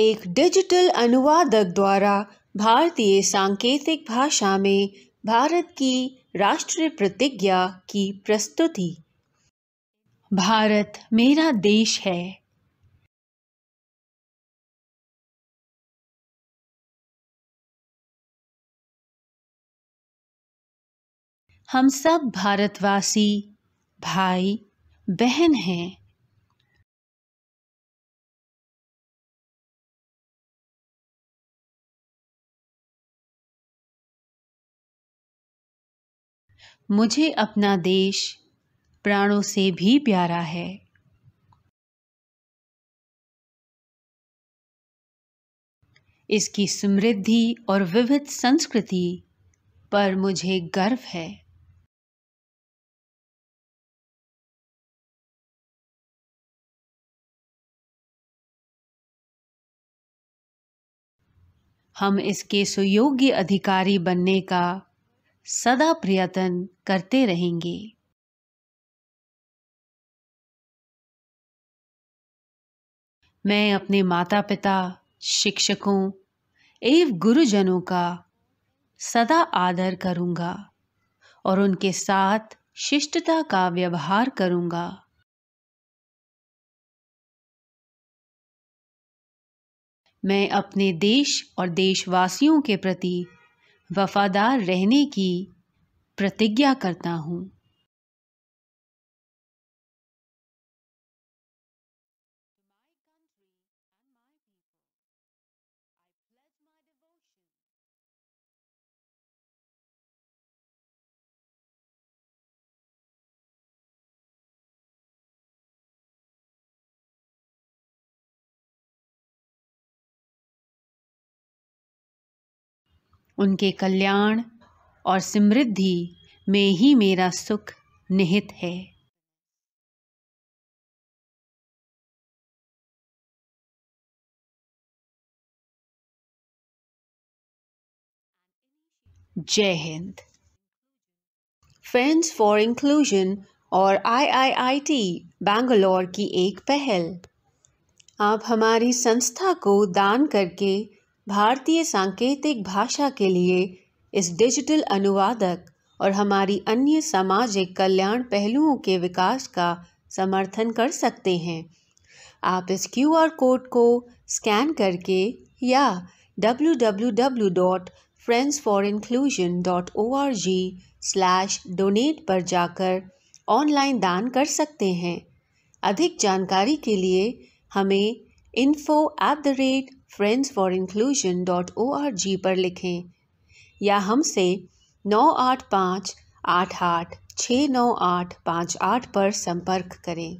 एक डिजिटल अनुवादक द्वारा भारतीय सांकेतिक भाषा में भारत की राष्ट्रीय प्रतिज्ञा की प्रस्तुति भारत मेरा देश है हम सब भारतवासी भाई बहन हैं मुझे अपना देश प्राणों से भी प्यारा है इसकी समृद्धि और विविध संस्कृति पर मुझे गर्व है हम इसके सुयोग्य अधिकारी बनने का सदा प्रयत्न करते रहेंगे मैं अपने माता पिता शिक्षकों एवं गुरुजनों का सदा आदर करूंगा और उनके साथ शिष्टता का व्यवहार करूंगा मैं अपने देश और देशवासियों के प्रति वफ़ादार रहने की प्रतिज्ञा करता हूँ उनके कल्याण और समृद्धि में ही मेरा सुख निहित है Jai Hind friends for inclusion और आईआईआईटी बैंगलोर की एक पहल आप हमारी संस्था को दान करके भारतीय सांकेतिक भाषा के लिए इस डिजिटल अनुवादक और हमारी अन्य सामाजिक कल्याण पहलुओं के विकास का समर्थन कर सकते हैं आप इस क्यू आर कोड को स्कैन करके या W W W dot friends for inclusion dot O R G slash donate पर जाकर ऑनलाइन दान कर सकते हैं अधिक जानकारी के लिए हमें info at the rate friends for inclusion dot O R G पर लिखें या हमसे नौ आठ पाँच आठ आठ छः नौ आठ पाँच आठ पर संपर्क करें